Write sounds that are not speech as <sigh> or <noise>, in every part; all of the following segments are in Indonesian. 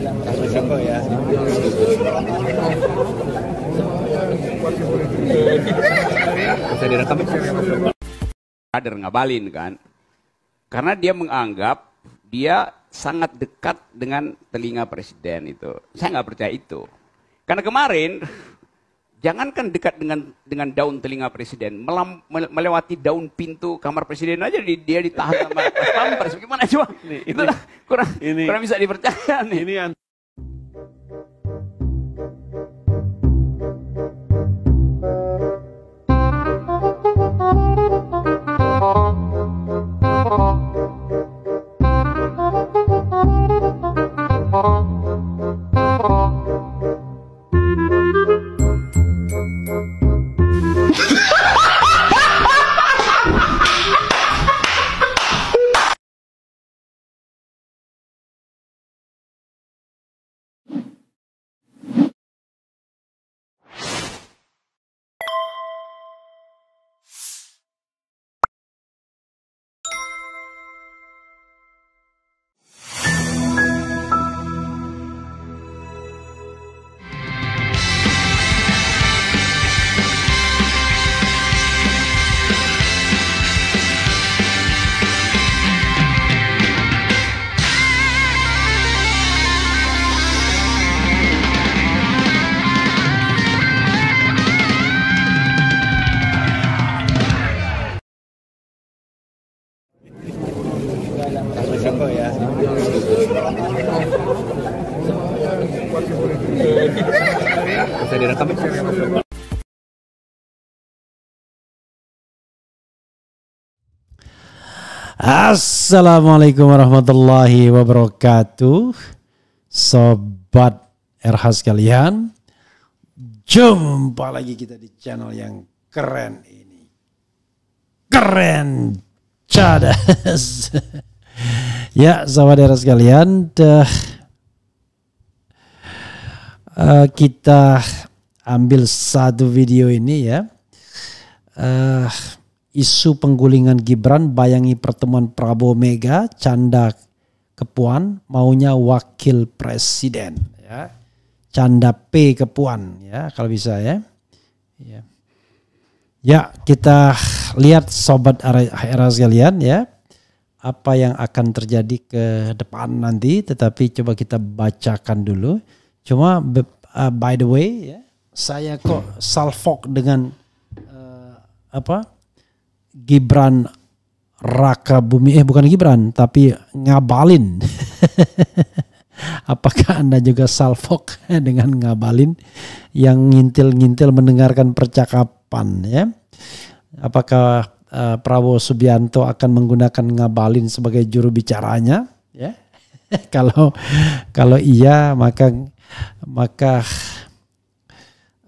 Bisa direkam. Kader ngabalin kan. Karena dia menganggap dia sangat dekat dengan telinga presiden itu. Saya nggak percaya itu. Karena kemarin jangankan dekat dengan dengan daun telinga presiden, melam, melewati daun pintu kamar presiden aja di, dia ditahan sama <laughs> pampers. bagaimana coba? Ini, Itulah kurang ini, kurang bisa dipercaya nih. Ini Assalamualaikum warahmatullahi wabarakatuh Sobat RH sekalian Jumpa lagi kita di channel yang keren ini Keren cadas <laughs> Ya sobat RH sekalian uh, Kita ambil satu video ini ya uh, isu penggulingan Gibran bayangi pertemuan Prabowo Mega canda Kepuan maunya wakil presiden ya. Canda P Kepuan ya kalau bisa ya. Ya. Ya, kita lihat sobat era sekalian ya apa yang akan terjadi ke depan nanti tetapi coba kita bacakan dulu. Cuma uh, by the way ya, saya kok salfok dengan uh, apa? Gibran Raka Bumi eh bukan Gibran tapi ngabalin. <laughs> Apakah Anda juga salfok <laughs> dengan ngabalin yang ngintil-ngintil mendengarkan percakapan ya? Apakah uh, Prabowo Subianto akan menggunakan ngabalin sebagai juru bicaranya ya? <laughs> kalau kalau iya maka maka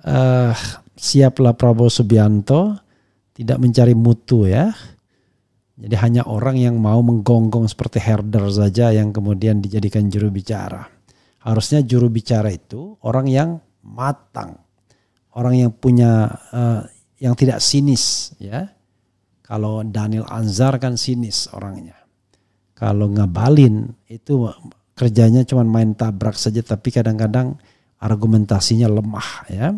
uh, siaplah Prabowo Subianto tidak mencari mutu ya. Jadi hanya orang yang mau menggonggong seperti herder saja yang kemudian dijadikan juru bicara. Harusnya juru bicara itu orang yang matang, orang yang punya uh, yang tidak sinis ya. Kalau Daniel Anzar kan sinis orangnya. Kalau ngabalin itu kerjanya cuma main tabrak saja tapi kadang-kadang argumentasinya lemah ya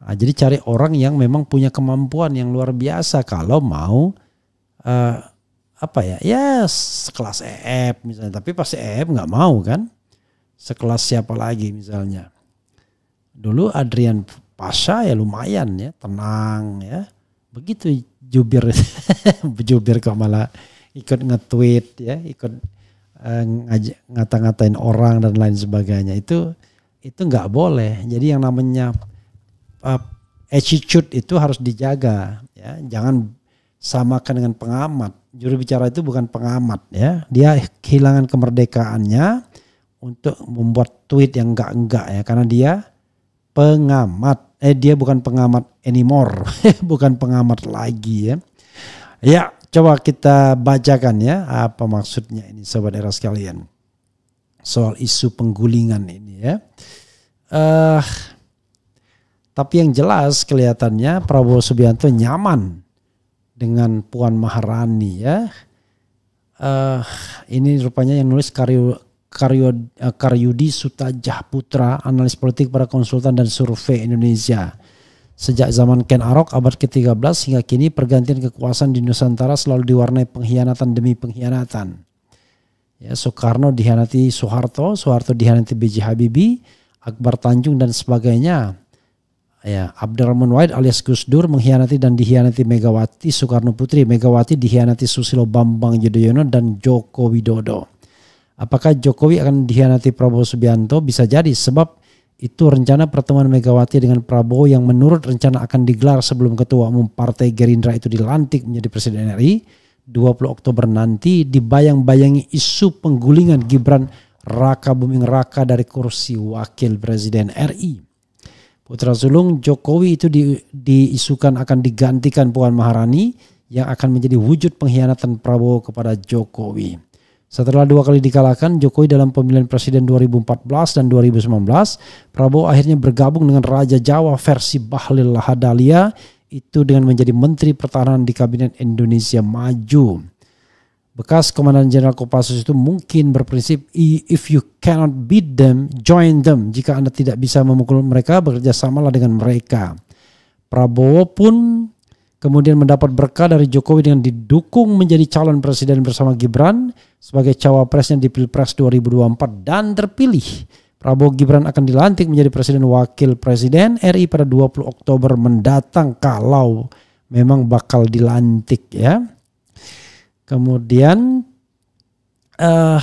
Nah, jadi cari orang yang memang punya kemampuan yang luar biasa kalau mau uh, apa ya? Ya sekelas EF misalnya, tapi pasti EF nggak mau kan? Sekelas siapa lagi misalnya? Dulu Adrian Pasha ya lumayan ya, tenang ya. Begitu jubir <laughs> jubir kok malah ikut nge-tweet ya, ikut uh, ngata-ngatain orang dan lain sebagainya. Itu itu nggak boleh. Jadi yang namanya uh, attitude itu harus dijaga ya jangan samakan dengan pengamat juru bicara itu bukan pengamat ya dia kehilangan kemerdekaannya untuk membuat tweet yang enggak-enggak ya karena dia pengamat eh dia bukan pengamat anymore <laughs> bukan pengamat lagi ya ya coba kita bacakan ya apa maksudnya ini sobat era sekalian soal isu penggulingan ini ya uh, tapi yang jelas kelihatannya Prabowo Subianto nyaman dengan Puan Maharani ya. Uh, ini rupanya yang nulis karyo Karyo, eh, Karyudi Sutajah Putra, analis politik para konsultan dan survei Indonesia. Sejak zaman Ken Arok abad ke-13 hingga kini pergantian kekuasaan di Nusantara selalu diwarnai pengkhianatan demi pengkhianatan. Ya, Soekarno dihianati Soeharto, Soeharto dihianati B.J. Habibie, Akbar Tanjung dan sebagainya ya Abdurrahman Wahid alias Gus Dur mengkhianati dan dikhianati Megawati Soekarno Putri, Megawati dikhianati Susilo Bambang Yudhoyono dan Joko Widodo. Apakah Jokowi akan dikhianati Prabowo Subianto? Bisa jadi sebab itu rencana pertemuan Megawati dengan Prabowo yang menurut rencana akan digelar sebelum Ketua Umum Partai Gerindra itu dilantik menjadi Presiden RI 20 Oktober nanti dibayang-bayangi isu penggulingan Gibran Raka Buming Raka dari kursi Wakil Presiden RI. Putra sulung Jokowi itu di, diisukan akan digantikan Puan Maharani yang akan menjadi wujud pengkhianatan Prabowo kepada Jokowi. Setelah dua kali dikalahkan Jokowi dalam pemilihan presiden 2014 dan 2019, Prabowo akhirnya bergabung dengan Raja Jawa versi Bahlil Lahadalia itu dengan menjadi Menteri Pertahanan di Kabinet Indonesia Maju bekas Komandan Jenderal Kopassus itu mungkin berprinsip if you cannot beat them, join them. Jika Anda tidak bisa memukul mereka, bekerja samalah dengan mereka. Prabowo pun kemudian mendapat berkah dari Jokowi dengan didukung menjadi calon presiden bersama Gibran sebagai cawapresnya di Pilpres 2024 dan terpilih. Prabowo Gibran akan dilantik menjadi presiden wakil presiden RI pada 20 Oktober mendatang kalau memang bakal dilantik ya. Kemudian uh,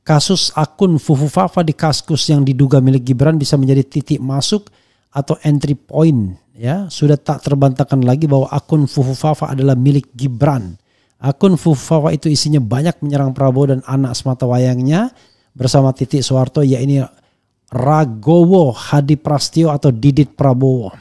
kasus akun Fufu Fafa di Kaskus yang diduga milik Gibran bisa menjadi titik masuk atau entry point ya sudah tak terbantahkan lagi bahwa akun Fufu Fafa adalah milik Gibran. Akun Fufu Fafa itu isinya banyak menyerang Prabowo dan anak semata wayangnya bersama titik Soeharto yakni Ragowo Hadi Prastio atau Didit Prabowo.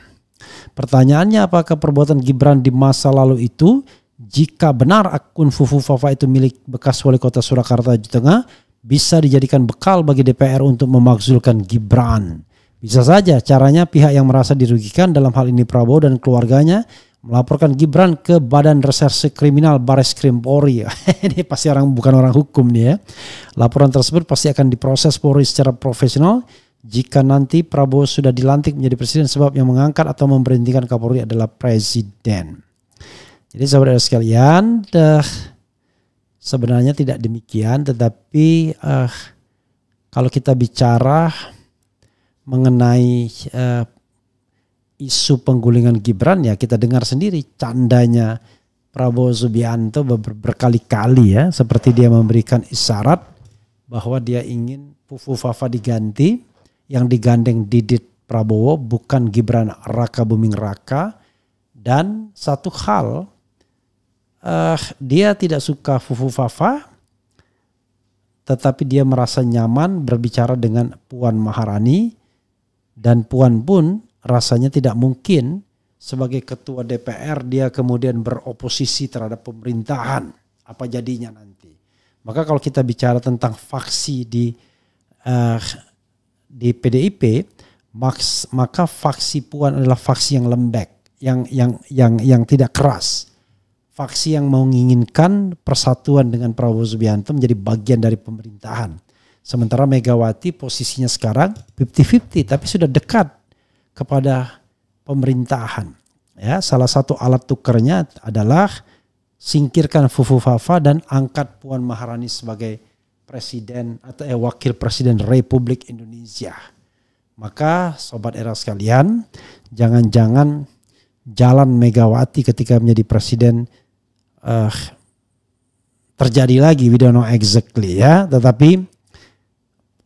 Pertanyaannya apakah perbuatan Gibran di masa lalu itu jika benar akun Fufu Fafa itu milik bekas wali kota Surakarta di Tengah, bisa dijadikan bekal bagi DPR untuk memakzulkan Gibran. Bisa saja caranya pihak yang merasa dirugikan dalam hal ini Prabowo dan keluarganya melaporkan Gibran ke Badan Reserse Kriminal Baris Krim Polri. <laughs> ini pasti orang bukan orang hukum nih ya. Laporan tersebut pasti akan diproses Polri secara profesional jika nanti Prabowo sudah dilantik menjadi presiden sebab yang mengangkat atau memberhentikan Kapolri adalah presiden. Jadi saudara sekalian, uh, sebenarnya tidak demikian, tetapi uh, kalau kita bicara mengenai uh, isu penggulingan Gibran ya kita dengar sendiri candanya Prabowo Subianto ber berkali-kali ya seperti dia memberikan isyarat bahwa dia ingin Pufu Fafa diganti yang digandeng Didit Prabowo bukan Gibran Raka Buming Raka dan satu hal uh, dia tidak suka fufu fafa, tetapi dia merasa nyaman berbicara dengan Puan Maharani dan Puan pun rasanya tidak mungkin sebagai ketua DPR dia kemudian beroposisi terhadap pemerintahan apa jadinya nanti. Maka kalau kita bicara tentang faksi di uh, di PDIP, maks, maka faksi Puan adalah faksi yang lembek, yang yang yang yang tidak keras faksi yang mau menginginkan persatuan dengan Prabowo Subianto menjadi bagian dari pemerintahan. Sementara Megawati posisinya sekarang 50-50 tapi sudah dekat kepada pemerintahan. Ya, salah satu alat tukarnya adalah singkirkan Fufu Fafa dan angkat Puan Maharani sebagai presiden atau eh, wakil presiden Republik Indonesia. Maka sobat era sekalian, jangan-jangan jalan Megawati ketika menjadi presiden uh, terjadi lagi. We don't know exactly ya. Tetapi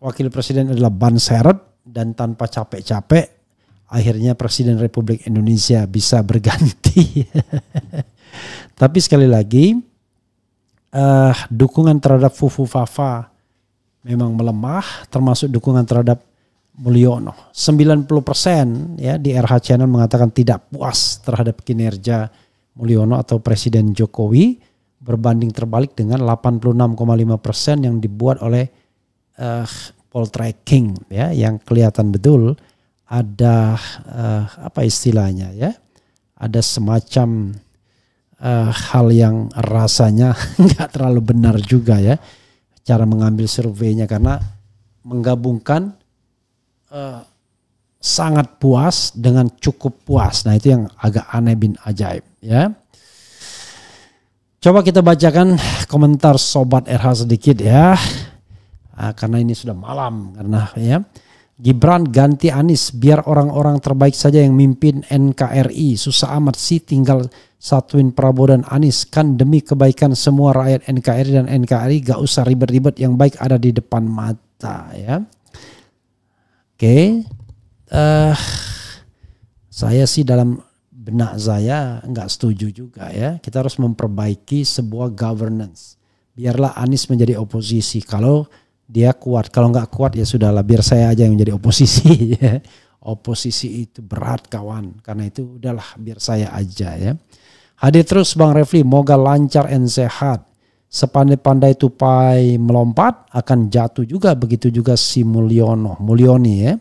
wakil presiden adalah Ban Seret dan tanpa capek-capek akhirnya presiden Republik Indonesia bisa berganti. <laughs> Tapi sekali lagi uh, dukungan terhadap Fufu Fafa memang melemah termasuk dukungan terhadap Mulyono. 90% ya di RH Channel mengatakan tidak puas terhadap kinerja Mulyono atau Presiden Jokowi berbanding terbalik dengan 86,5 persen yang dibuat oleh eh, uh, tracking ya yang kelihatan betul ada uh, apa istilahnya ya ada semacam uh, hal yang rasanya <laughs> nggak terlalu benar juga ya cara mengambil surveinya karena menggabungkan uh, sangat puas dengan cukup puas. Nah, itu yang agak aneh bin ajaib, ya. Coba kita bacakan komentar sobat RH sedikit ya. Nah, karena ini sudah malam karena ya. Gibran ganti Anis biar orang-orang terbaik saja yang mimpin NKRI. Susah amat sih tinggal satuin Prabowo dan Anis kan demi kebaikan semua rakyat NKRI dan NKRI gak usah ribet-ribet yang baik ada di depan mata ya. Oke uh, saya sih dalam benak saya nggak setuju juga ya. Kita harus memperbaiki sebuah governance. Biarlah Anies menjadi oposisi. Kalau dia kuat, kalau nggak kuat ya sudahlah. Biar saya aja yang menjadi oposisi. <laughs> Oposisi itu berat kawan. Karena itu udahlah biar saya aja ya. Hadir terus Bang Refli, moga lancar dan sehat. Sepandai-pandai tupai melompat akan jatuh juga begitu juga si Mulyono, Mulyoni ya.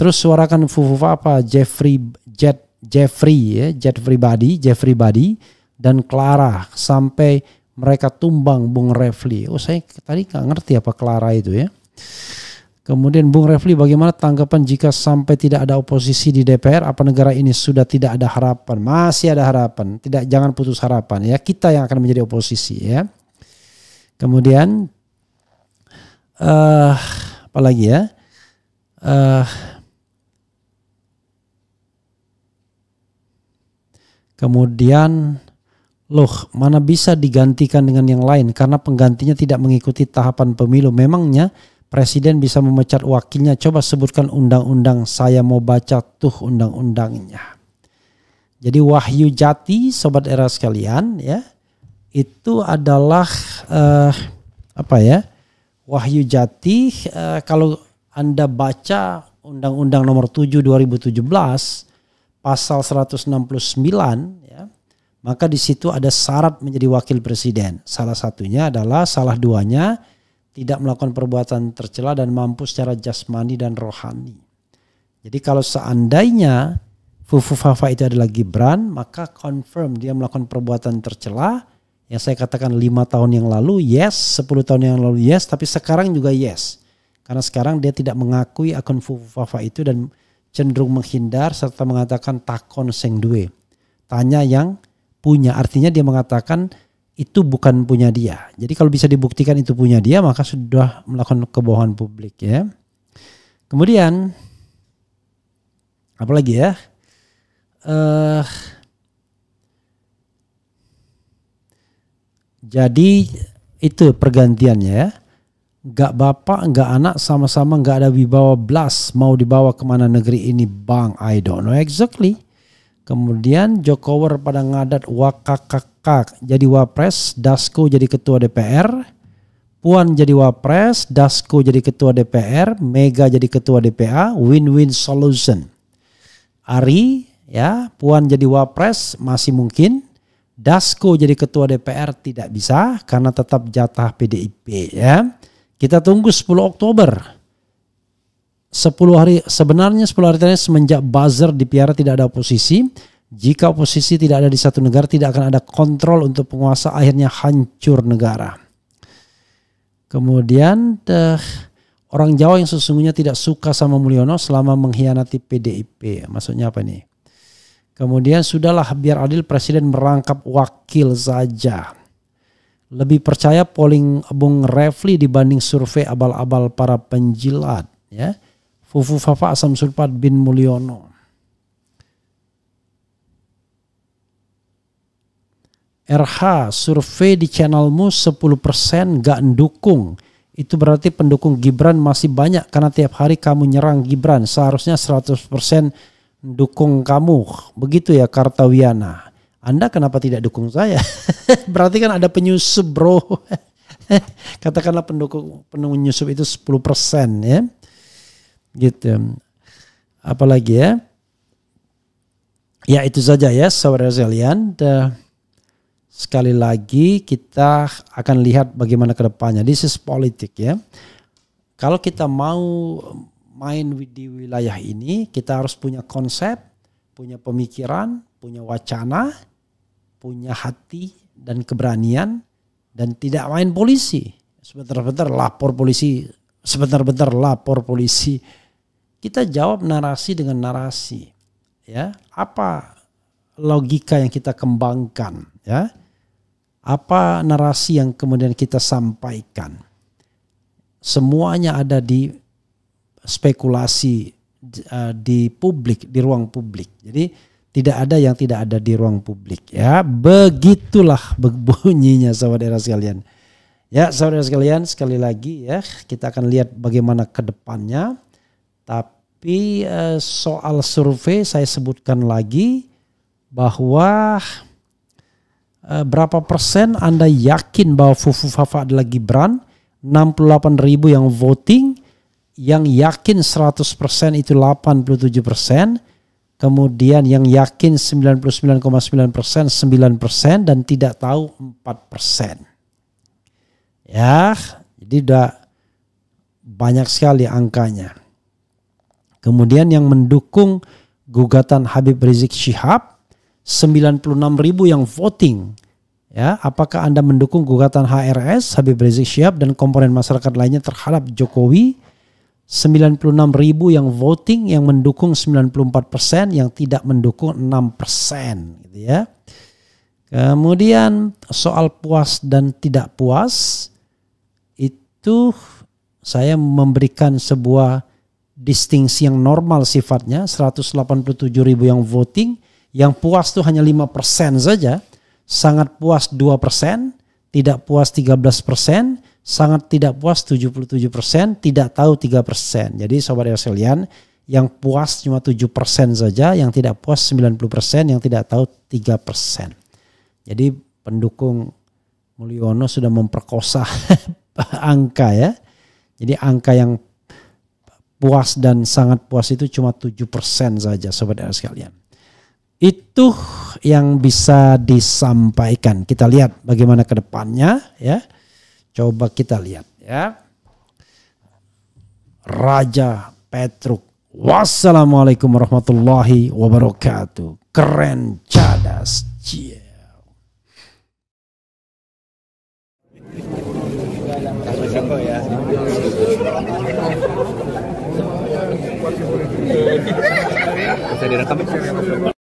Terus suarakan Fufu apa Jeffrey Jet Jeffrey ya, Jeffrey Badi, Jeffrey Badi dan Clara sampai mereka tumbang Bung Refli. Oh saya tadi nggak ngerti apa Clara itu ya. Kemudian Bung Refli bagaimana tanggapan jika sampai tidak ada oposisi di DPR apa negara ini sudah tidak ada harapan? Masih ada harapan. Tidak jangan putus harapan ya. Kita yang akan menjadi oposisi ya. Kemudian eh uh, apalagi ya? uh, Kemudian loh mana bisa digantikan dengan yang lain karena penggantinya tidak mengikuti tahapan pemilu. Memangnya presiden bisa memecat wakilnya. Coba sebutkan undang-undang saya mau baca tuh undang-undangnya. Jadi wahyu jati sobat era sekalian ya itu adalah eh, apa ya wahyu jati eh, kalau anda baca undang-undang nomor 7 2017 pasal 169 ya, maka di situ ada syarat menjadi wakil presiden. Salah satunya adalah salah duanya tidak melakukan perbuatan tercela dan mampu secara jasmani dan rohani. Jadi kalau seandainya Fufu Fafa itu adalah Gibran, maka confirm dia melakukan perbuatan tercela yang saya katakan lima tahun yang lalu yes, 10 tahun yang lalu yes, tapi sekarang juga yes. Karena sekarang dia tidak mengakui akun Fufu Fafa itu dan cenderung menghindar serta mengatakan takon seng duwe. Tanya yang punya. Artinya dia mengatakan itu bukan punya dia. Jadi kalau bisa dibuktikan itu punya dia maka sudah melakukan kebohongan publik ya. Kemudian apa lagi ya? Uh, jadi itu pergantiannya ya. Gak bapak, gak anak, sama-sama gak ada wibawa belas. Mau dibawa kemana negeri ini bang? I don't know exactly. Kemudian Jokower pada ngadat wakakakak jadi wapres, Dasko jadi ketua DPR. Puan jadi wapres, Dasko jadi ketua DPR, Mega jadi ketua DPA, win-win solution. Ari ya, Puan jadi wapres masih mungkin, Dasko jadi ketua DPR tidak bisa karena tetap jatah PDIP ya. Kita tunggu 10 Oktober. 10 hari sebenarnya 10 hari terakhir semenjak buzzer di piara tidak ada oposisi. Jika oposisi tidak ada di satu negara tidak akan ada kontrol untuk penguasa akhirnya hancur negara. Kemudian deh, orang Jawa yang sesungguhnya tidak suka sama Mulyono selama mengkhianati PDIP. Maksudnya apa nih? Kemudian sudahlah biar adil presiden merangkap wakil saja lebih percaya polling Bung Refli dibanding survei abal-abal para penjilat ya. Fufu Fafa Asam Surpat bin Mulyono. RH survei di channelmu 10% gak mendukung, Itu berarti pendukung Gibran masih banyak karena tiap hari kamu nyerang Gibran. Seharusnya 100% dukung kamu. Begitu ya Kartawiana. Anda kenapa tidak dukung saya? <laughs> Berarti kan ada penyusup bro. <laughs> Katakanlah pendukung penyusup itu 10% ya. Gitu. Apalagi ya. Ya itu saja ya saudara sekalian. Sekali lagi kita akan lihat bagaimana kedepannya. This is politik ya. Kalau kita mau main di wilayah ini, kita harus punya konsep, punya pemikiran, punya wacana, punya hati dan keberanian dan tidak main polisi. Sebentar-bentar lapor polisi, sebentar-bentar lapor polisi. Kita jawab narasi dengan narasi. Ya, apa logika yang kita kembangkan, ya? Apa narasi yang kemudian kita sampaikan? Semuanya ada di spekulasi eh, di publik, di ruang publik. Jadi tidak ada yang tidak ada di ruang publik ya. Begitulah <laughs> bunyinya saudara sekalian. Ya saudara sekalian sekali lagi ya kita akan lihat bagaimana kedepannya. Tapi eh, soal survei saya sebutkan lagi bahwa eh, berapa persen Anda yakin bahwa Fufu Fafa adalah Gibran? 68 ribu yang voting, yang yakin 100 persen itu 87 persen, kemudian yang yakin 99,9 persen 9 persen dan tidak tahu 4 persen ya jadi udah banyak sekali angkanya kemudian yang mendukung gugatan Habib Rizik Syihab 96 ribu yang voting ya apakah anda mendukung gugatan HRS Habib Rizik Syihab dan komponen masyarakat lainnya terhadap Jokowi 96 ribu yang voting yang mendukung 94 persen yang tidak mendukung 6 persen gitu ya kemudian soal puas dan tidak puas itu saya memberikan sebuah distingsi yang normal sifatnya 187 ribu yang voting yang puas tuh hanya 5 persen saja sangat puas 2 persen tidak puas 13 persen sangat tidak puas 77%, tidak tahu 3%. Jadi sobat Erselian, yang puas cuma 7% saja, yang tidak puas 90%, yang tidak tahu 3%. Jadi pendukung Mulyono sudah memperkosa <laughs> angka ya. Jadi angka yang puas dan sangat puas itu cuma 7% saja sobat Erselian sekalian. Itu yang bisa disampaikan. Kita lihat bagaimana kedepannya ya Coba kita lihat ya. Raja Petruk. Wassalamualaikum warahmatullahi wabarakatuh. Keren cadas. Cie. Bisa direkam